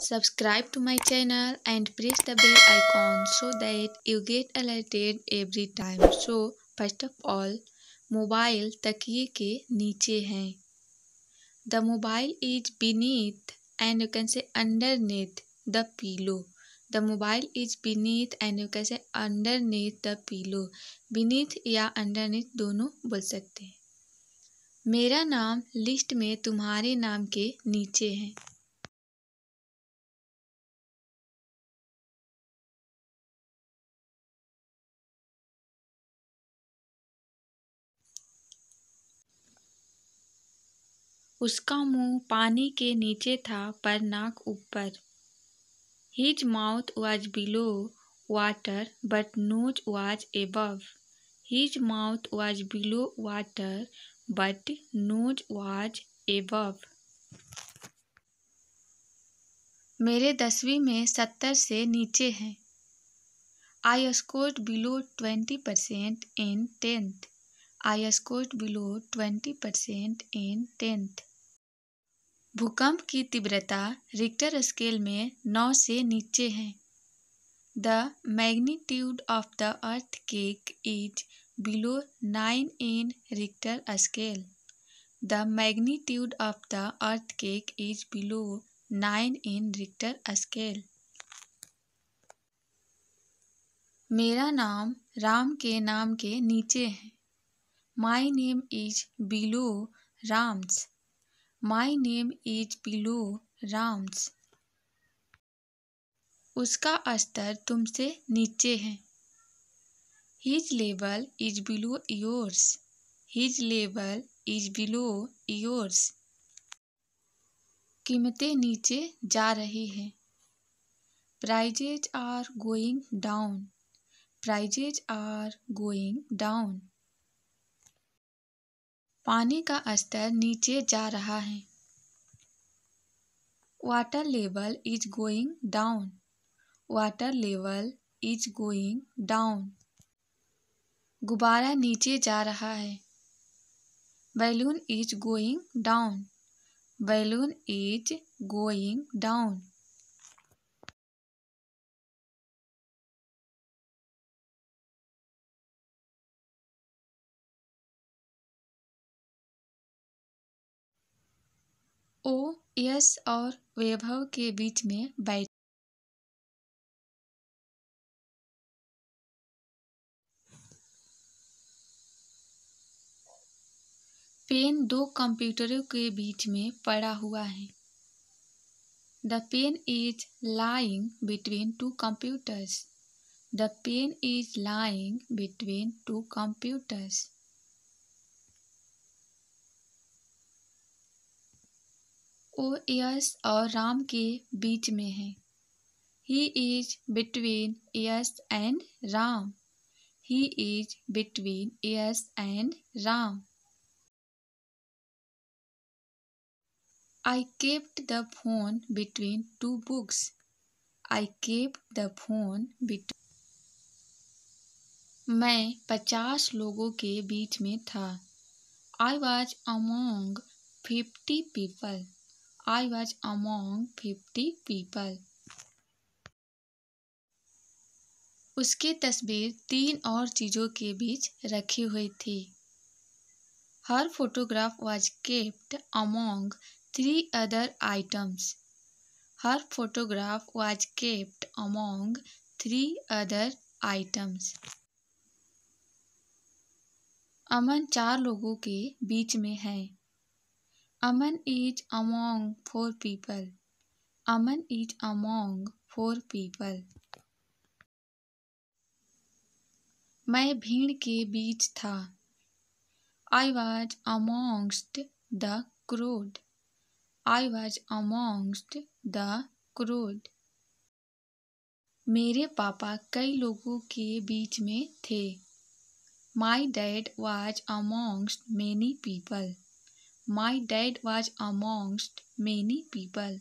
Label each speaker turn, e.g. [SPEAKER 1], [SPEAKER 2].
[SPEAKER 1] Subscribe to my channel and press the bell icon so that you get alerted every time. So first of all, mobile तकिए के नीचे हैं the mobile is beneath and you can say underneath the pillow the mobile is beneath and you can say underneath the pillow beneath या underneath दोनों बोल सकते हैं मेरा नाम लिस्ट में तुम्हारे नाम के नीचे है उसका मुंह पानी के नीचे था पर नाक ऊपर his mouth was below water but nose was above his mouth was below water but nose was above मेरे दसवीं में सत्तर से नीचे हैं I scored below twenty percent in tenth I scored below twenty percent in tenth भूकंप की तीव्रता रिक्टर स्केल में नौ से नीचे है the magnitude of the earthquake is below nine in Richter scale the magnitude of the earthquake is below nine in Richter scale मेरा नाम राम के नाम के नीचे है my name is below Ram's my name is below Ram's उसका स्तर तुमसे नीचे है his level is below yours his level is below yours कीमतें नीचे जा रही हैं prices are going down prizes are going down पानी का स्तर नीचे जा रहा है water level is going down water level is going down गुब्बारा नीचे जा रहा है balloon is going down balloon is going down ओ यश और वैभव के बीच में बैठ पेन दो कंप्यूटरों के बीच में पड़ा हुआ है the pen is lying between two computers the pen is lying between two computers वो यस और राम के बीच में है he is between Yash and Ram he is between Yash and Ram I kept the phone between two books I kept the phone between मैं पचास लोगों के बीच में था I was among fifty people I was among fifty people. उसकी तस्वीर तीन और चीजों के बीच रखी हुई थी her photograph was kept among three other items her photograph was kept among three other items Aman चार लोगों के बीच में हैं Aman is among four people Aman is among four people मैं भीड़ के बीच था I was amongst the crowd I was amongst the crowd मेरे पापा कई लोगों के बीच में थे my dad was amongst many people My dad was amongst many people.